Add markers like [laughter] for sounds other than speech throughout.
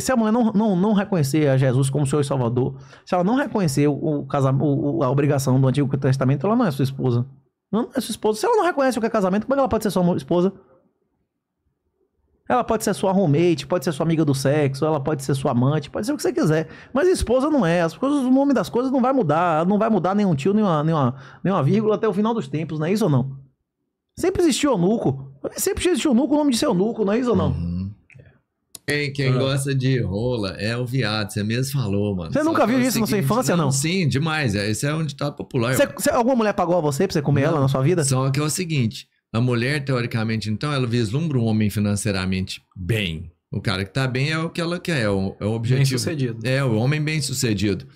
se a mulher não, não, não reconhecer a Jesus como seu Salvador, se ela não reconhecer o, o a obrigação do Antigo Testamento, ela não é sua esposa. Não é sua esposa. Se ela não reconhece o que é casamento, como é ela pode ser sua esposa? Ela pode ser sua roommate, pode ser sua amiga do sexo, ela pode ser sua amante, pode ser o que você quiser. Mas esposa não é. As coisas, o nome das coisas não vai mudar. Não vai mudar nenhum tio, nenhuma, nenhuma, nenhuma vírgula até o final dos tempos, não é isso ou não? Sempre existiu o nuco. Sempre existiu nuco, o nome de seu nuco, não é isso ou não? Uhum. Quem, quem ah. gosta de rola é o viado, você mesmo falou, mano. Você nunca viu isso seguinte, na sua infância, não? não? Sim, demais. É, esse é um ditado tá popular. Cê, cê, alguma mulher pagou a você pra você comer não. ela na sua vida? Só que é o seguinte: a mulher, teoricamente, então, ela vislumbra um homem financeiramente bem. O cara que tá bem é o que ela quer, é o, é o objetivo. Bem sucedido. É, o homem bem sucedido.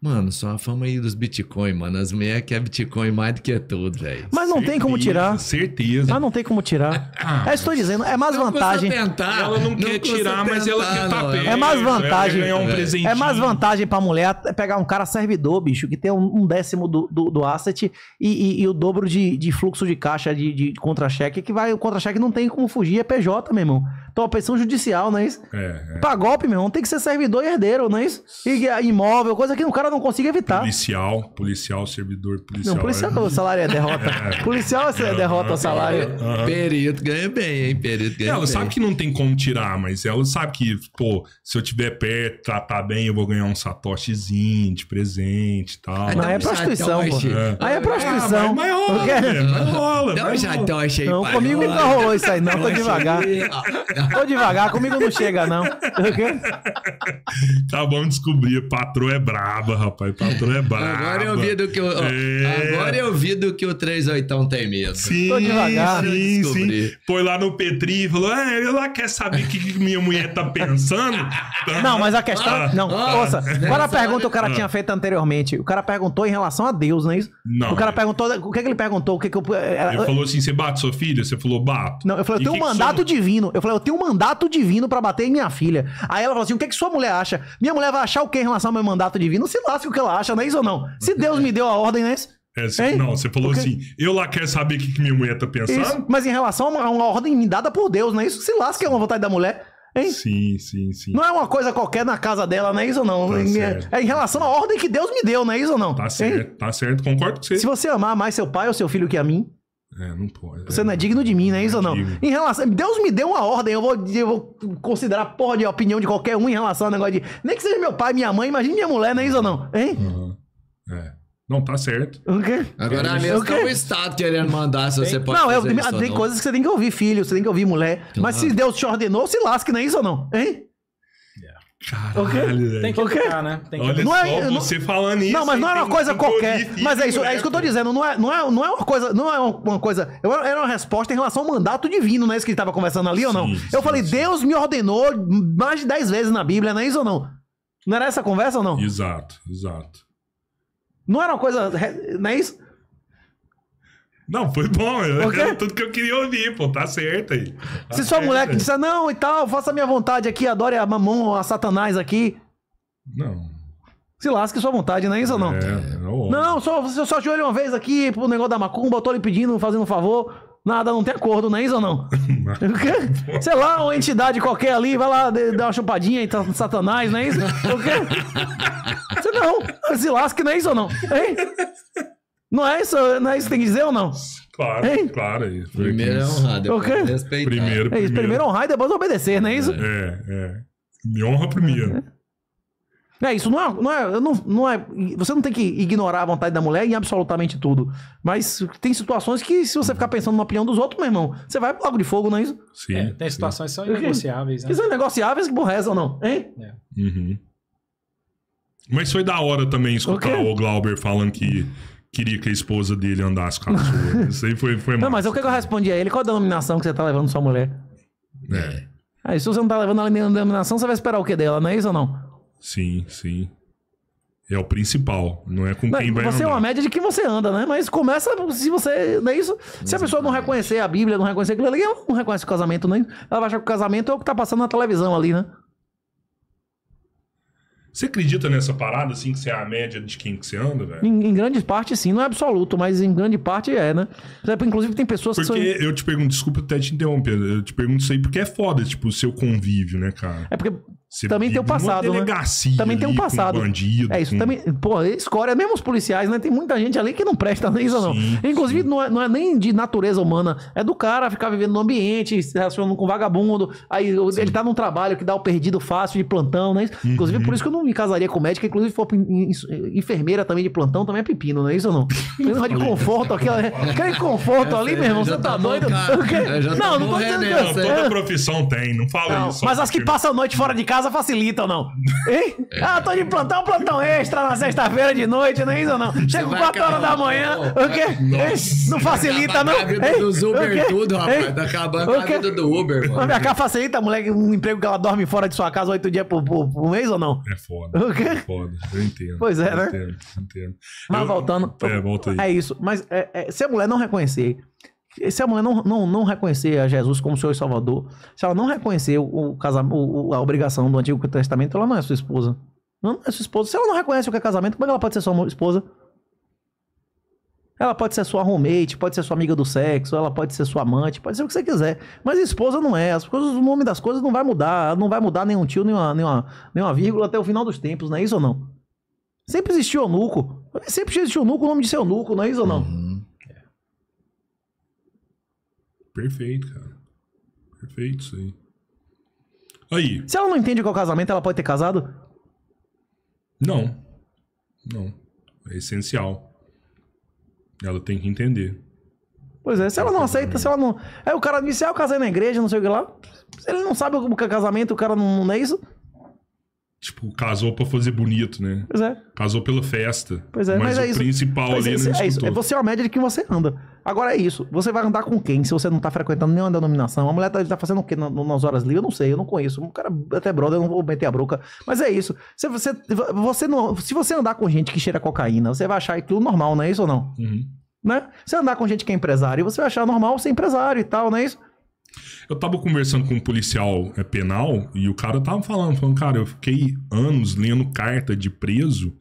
Mano, só a fama aí dos Bitcoin, mano. As mulheres querem Bitcoin mais do que tudo, velho. Mas não certeza, tem como tirar. Certeza. Mas não tem como tirar. [laughs] ah, é, estou dizendo, é mais não vantagem. Tentar, ela não, não quer tirar, tentar, mas ela quer tapar tá é, é mais vantagem. É um é mais vantagem pra mulher pegar um cara servidor, bicho, que tem um décimo do, do, do asset e, e, e, o dobro de, de fluxo de caixa de, de contra-cheque, que vai, o contra-cheque não tem como fugir, é PJ, meu irmão. Então, a pressão judicial, não é isso? É, é. Pra golpe, meu irmão, tem que ser servidor e herdeiro, não é isso? E imóvel, coisa que o cara cara não consiga evitar. Policial, policial, servidor, policial. Não, policial é... o salário é derrota. [laughs] É. Policial é derrota o salário. Perito ganha bem, hein? Perito ganha Ela bem. sabe que não tem como tirar, mas ela sabe que, pô, se eu tiver perto, tratar bem, eu vou ganhar um satoshizinho de presente e tal. Então mas, é prostituição, pô. É. Aí é ah, prostituição. mas, mas rola, porque... mas rola. Dá um satoshi aí, Não, pai, comigo nunca rolou isso aí, não. Tô devagar. Tô devagar, comigo não chega, não. [laughs] tá bom descobrir, patroa é braba rapaz. Patrão é braba. Agora eu vi do que o, é... agora eu vi do que o 38 tem medo. Sim, Tô devagar, sim, sim. Foi lá no Petri e falou: é, ela quer saber o que, que minha mulher tá pensando. [laughs] não, mas a questão. Ah, não, ah, ouça, né? qual a pergunta que o cara ah. tinha feito anteriormente? O cara perguntou em relação a Deus, não é isso? Não. O cara é... perguntou. O que, é que ele perguntou? O que, é que eu... É, é, ele falou assim: você bate sua filha? Você falou, bato. Não, eu falei, eu tenho um mandato sou... divino. Eu falei, eu tenho um mandato divino pra bater em minha filha. Aí ela falou assim: o que, que sua mulher acha? Minha mulher vai achar o que em relação ao meu mandato divino? Você lasque o que ela acha, não é isso ou não? Se Deus me deu a ordem, não é isso? É, você, não, você falou assim, eu lá quero saber o que, que minha mulher tá pensando. Isso, mas em relação a uma, a uma, ordem me dada por Deus, não é isso? Se lasque é uma vontade da mulher. Hein? Sim, sim, sim. Não é uma coisa qualquer na casa dela, não é isso ou não? Tá é, é, em relação à ordem que Deus me deu, não é isso ou não? Tá certo, hein? tá certo, concordo com você. Se você amar mais seu pai ou seu filho que a mim, é, não pode. Você é, não é digno de mim, né? Isso ou não? É em relação. Deus me deu uma ordem, eu vou, eu vou considerar porra de opinião de qualquer um em relação ao negócio de. Nem que seja meu pai, minha mãe, imagina minha mulher, não é isso ou não? Hein? Uhum. É. Não, tá certo. quê? Agora é mesmo que o tá Estado querendo mandar se você pode Não, eu, tem, tem coisas que você tem que ouvir, filho, você tem que ouvir mulher. Claro. Mas se Deus te ordenou, se lasque, não é isso ou não? Hein? Caralho, Tem que okay. educar, né? Tem que Olha não é, você falando isso. Não, mas não é uma coisa qualquer. Mas é isso, é isso que eu tô dizendo. Não é, não é, não é uma coisa. Não é uma coisa. Eu, era uma resposta em relação ao mandato divino, não é isso que ele tava conversando ali ou não? Sim, eu falei, sim. Deus me ordenou mais de 10 vezes na Bíblia, não é isso ou não? Não era essa conversa ou não? Exato, exato. Não era uma coisa. Não é isso? Não, foi bom. Era tudo que eu queria ouvir, pô. Tá certo aí. Tá Se sua mulher que disser, não, e tal, faça a minha vontade aqui, adore a mamão, a satanás aqui. Não. Se lasque sua vontade, não é isso ou não? É, não, é não só, eu só ajoelho uma vez aqui pro negócio da macumba, eu tô lhe pedindo, fazendo um favor. Nada, não tem acordo, não é isso ou não? [laughs] Sei lá, uma entidade qualquer ali, vai lá, dar uma chupadinha e tá satanás, não é isso? Você não, se lasque, não é isso ou não? Hein? Não é isso, não é isso que tem que dizer ou não? Claro, hein? claro. É isso. Primeiro é honrar, depois respeitar. Primeiro, primeiro. É isso, primeiro honrar e depois obedecer, não é isso? É, é. Me honra primeiro. É isso, não é, não é, não, não é. Você não tem que ignorar a vontade da mulher em absolutamente tudo. Mas tem situações que, se você ficar pensando na opinião dos outros, meu irmão, você vai logo de fogo, não é isso? Sim. É, tem situações sim. que são negociáveis. Né? Que são é negociáveis que borrezam, não, hein? É. Uhum. Mas foi da hora também escutar o Glauber falando que queria que a esposa dele andasse com a sua. [laughs] Isso aí foi, foi Não, mas o que, eu respondi a ele? Qual a denominação que você tá levando sua mulher? É. Aí, ah, se você não tá levando ela nenhuma denominação, você vai esperar o que dela, não é isso ou não? Sim, sim. É o principal, não é com não, quem vai Você é andar. é uma média de quem você anda, né? Mas começa se você. Não é isso? Exatamente. Se a pessoa não reconhecer a Bíblia, não reconhecer aquilo ali, ela não reconhece o casamento, nem. Né? Ela vai achar que o casamento é o que tá passando na televisão ali, né? Você acredita nessa parada, assim, que você é a média de quem que você anda, velho? Em, em grande parte, sim. Não é absoluto, mas em grande parte é, né? Inclusive, tem pessoas porque que Porque são... eu te pergunto, desculpa até te interromper, eu te pergunto isso aí porque é foda, tipo, o seu convívio, né, cara? É porque você também tem o passado. Né? Também tem um passado. Bandido, é isso. Com... Também, pô, escória, mesmo os policiais, né? Tem muita gente ali que não presta nem isso, não. Inclusive, Não, é, não é nem de natureza humana. É do cara ficar vivendo no ambiente, se relacionando com vagabundo. Aí sim. ele tá num trabalho que dá o perdido fácil de plantão, né? Inclusive, uhum. por isso que eu não me casaria com médica. Inclusive, se for enfermeira também de plantão, também é pepino, não é isso, não? [laughs] Não é de conforto, aquela. É, aquele conforto é, ali, meu irmão, você tá, tá doido? [laughs] Tá não, não tô dizendo né? que. Toda profissão tem, não fala isso. Mas as que passam a noite fora de casa casa facilita ou não? [laughs] Hein? É. Ah, tô de plantão, plantão extra na sexta-feira de noite, não é isso ou não? Chego 4 horas da manhã, o quê? Não facilita, não? Hein? Dos Uber tudo, rapaz. Tá acabando a vida do Uber, mano. Minha casa facilita, moleque, um emprego que ela dorme fora de sua casa oito dias por, por, por, mês ou não? É foda. O quê? É foda, eu entendo. Pois é, eu né? Entendo, entendo. Mas eu, voltando. É, volta aí. É isso. Mas é, é, se a mulher não reconhecer se a mulher não, não, não reconhecer a Jesus como Senhor e Salvador, se ela não reconhecer o, casamento, a obrigação do Antigo Testamento, ela não é sua esposa. Não é sua esposa. Se ela não reconhece o que é casamento, como é ela pode ser sua esposa? Ela pode ser sua roommate, pode ser sua amiga do sexo, ela pode ser sua amante, pode ser o que você quiser. Mas esposa não é. As coisas, o nome das coisas não vai mudar. Não vai mudar nenhum tio, nenhuma, nenhuma, nenhuma vírgula até o final dos tempos, não é isso ou não? Sempre existiu o Nuco. Sempre existiu o Nuco, o nome de seu Nuco, não é isso ou não? Perfeito, cara. Perfeito isso aí. Aí. Se ela não entende qual casamento, ela pode ter casado? Não. Não. É essencial. Ela tem que entender. Pois é, se ela não aceita, se ela não. Aí é, o cara disse, ah, eu casei na igreja, não sei o que lá. Se ele não sabe o que é casamento, o cara não, não é isso. Tipo, casou pra fazer bonito, né? Pois é. Casou pela festa. Pois é, mas, mas é o isso. principal mas é, ali é, não é, isso. É você é uma média de quem você anda. Agora é isso. Você vai andar com quem se você não tá frequentando nenhuma denominação? A mulher tá, tá fazendo o quê nas horas livres? Eu não sei, eu não conheço. Um cara é até brother, eu não vou meter a broca. Mas é isso. Se você, você não, se você andar com gente que cheira cocaína, você vai achar aquilo normal, não é isso ou não? Uhum. Né? Você andar com gente que é empresário, você vai achar normal ser empresário e tal, não é isso? Eu tava conversando com um policial é, penal e o cara tava falando, falando, cara, eu fiquei anos lendo carta de preso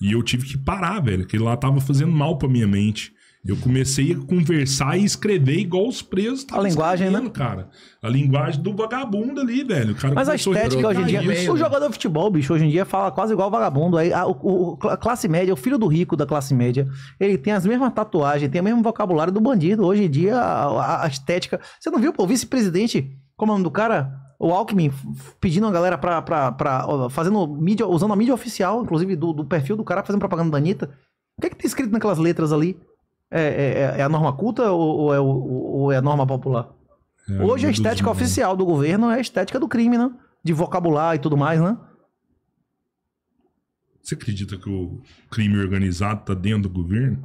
e eu tive que parar, velho, que lá tava fazendo mal pra minha mente. Eu comecei a conversar e escrever igual os presos A linguagem, né? cara. A linguagem do vagabundo ali, velho. O cara Mas a estética hoje em dia... Isso. O jogador de futebol, bicho, hoje em dia fala quase igual vagabundo. Aí, a, o, a classe média, o filho do rico da classe média, ele tem as mesmas tatuagens, tem o mesmo vocabulário do bandido. Hoje em dia, a, a estética... Você não viu, pô, o vice-presidente, como é o nome do cara? o Alckmin pedindo a galera pra, pra, pra, fazendo mídia, usando a mídia oficial, inclusive do, do perfil do cara, fazendo propaganda da Anitta. O que é que tem escrito naquelas letras ali? É, é, é, é a norma culta ou, ou, é, ou, é, a norma popular? É, Hoje a estética oficial do governo é a estética do crime, né? De vocabulário e tudo mais, né? Você acredita que o crime organizado tá dentro do governo?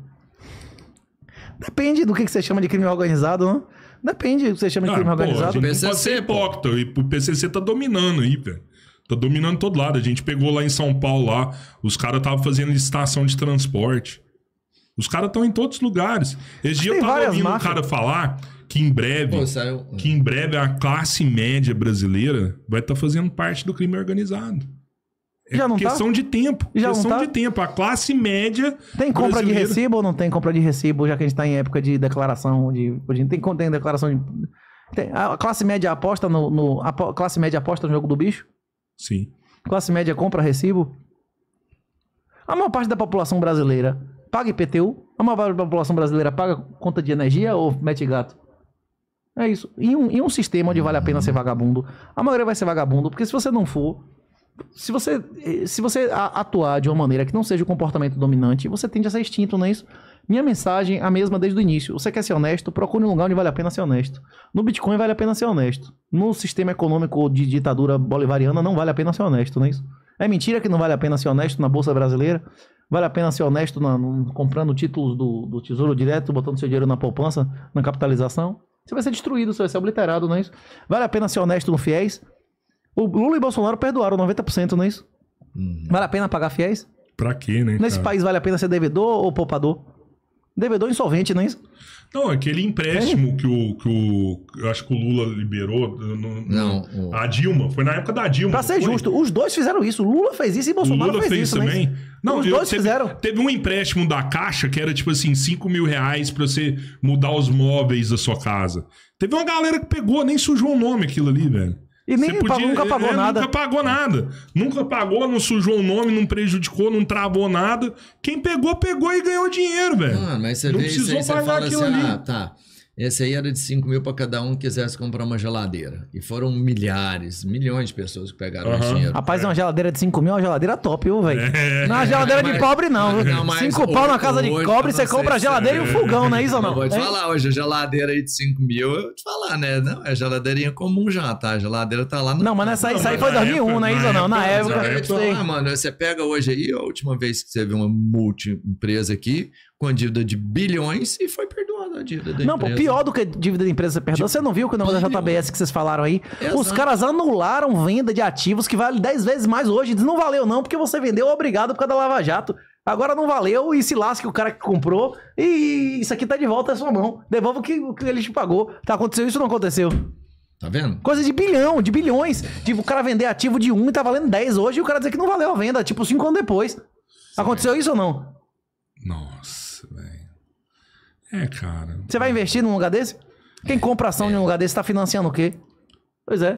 Depende do que, que você chama de crime organizado, né? Depende do que você chama de ah, crime pô, organizado. O PCC, pode ser hipócrita. E o PCC tá dominando aí, velho. Tá dominando todo lado. A gente pegou lá em São Paulo, lá, os caras estavam fazendo estação de transporte. Os caras estão em todos os lugares. Esse dia eu tava ouvindo marcas. um cara falar que em breve, Pô, saiu... que em breve a classe média brasileira vai estar tá fazendo parte do crime organizado. É Já não tá? questão tá? de tempo. Já questão tá? de tempo. A classe média. Tem compra brasileira... de recibo ou não tem compra de recibo, já que a gente está em época de declaração de. Tem, tem declaração de. Tem... A classe média aposta no, no. A classe média aposta no jogo do bicho? Sim. Classe média compra recibo? A maior parte da população brasileira Paga IPTU. A maior população brasileira paga conta de energia ou mete gato? É isso. E um, e um sistema onde vale a pena ser vagabundo. A maioria vai ser vagabundo, porque se você não for, se você, se você atuar de uma maneira que não seja o comportamento dominante, você tende a ser extinto, não é isso? Minha mensagem é a mesma desde o início. Você quer ser honesto? Procure um lugar onde vale a pena ser honesto. No Bitcoin vale a pena ser honesto. No sistema econômico de ditadura bolivariana não vale a pena ser honesto, não é isso? É mentira que não vale a pena ser honesto na Bolsa Brasileira? Vale a pena ser honesto na, no, comprando títulos do, do Tesouro Direto, botando seu dinheiro na poupança, na capitalização? Você vai ser destruído, você vai ser obliterado, não é isso? Vale a pena ser honesto no fiéis? O Lula e Bolsonaro perdoaram 90%, não é isso? Hum. Vale a pena pagar fiéis? Pra quê, né? Nesse cara? país vale a pena ser devedor ou poupador? Devedor insolvente, não é isso? Não, aquele empréstimo é? que, o, que o. acho que o Lula liberou. No, não. a Dilma. Foi na época da Dilma. Pra ser foi? justo, os dois fizeram isso. O Lula fez isso e Bolsonaro Lula fez, fez isso. É também. Né? Não, os eu, dois teve, fizeram. Teve um empréstimo da Caixa que era tipo assim: 5 mil reais pra você mudar os móveis da sua casa. Teve uma galera que pegou, nem sujou o nome aquilo ali, velho. E nem podia, nunca pagou é, nada. Nunca pagou nada. Nunca pagou, não sujou o nome, não prejudicou, não travou nada. Quem pegou, pegou e ganhou dinheiro, velho. Ah, mas você não vê precisou isso pagar você fala assim, aquilo assim, ali. Ah, tá. Esse aí era de 5 mil para cada um que quisesse comprar uma geladeira. E foram milhares, milhões de pessoas que pegaram uhum. esse dinheiro. Rapaz, é. uma geladeira de 5 mil é uma geladeira top, viu, velho? É. Não é uma geladeira mas, de pobre, não. 5 cinco pau na casa de cobre, você compra a geladeira e um fogão, não é isso ou não? Vou te é? falar, hoje a geladeira aí de 5 mil, eu te falar, né? Não, é geladeirinha comum já, tá? A geladeira tá lá no... Não, mas nessa aí, não, aí foi 2001, não é isso ou não? Na época. Ah, mano, você pega hoje aí, a última vez que você viu uma multi-empresa aqui, com dívida de bilhões e foi perdoado a dívida da não, empresa. Não, pior do que a dívida da empresa você você não viu que o negócio da JBS que vocês falaram aí? Exato. Os caras anularam venda de ativos que vale 10 vezes mais hoje. Diz, não valeu não, porque você vendeu obrigado por causa da Lava Jato. Agora não valeu e se lasque o cara que comprou e isso aqui tá de volta à é sua mão. Devolva o que, que ele te pagou. Tá, aconteceu isso ou não aconteceu? Tá vendo? Coisa de bilhão, de bilhões. Tipo, o cara vender ativo de 1 um e tá valendo 10 hoje e o cara dizer que não valeu a venda, tipo, 5 anos depois. Aconteceu isso ou não? Nossa, velho. É, cara. Você vai investir num lugar desse? Quem compra ação de um lugar desse está financiando o quê? Pois é.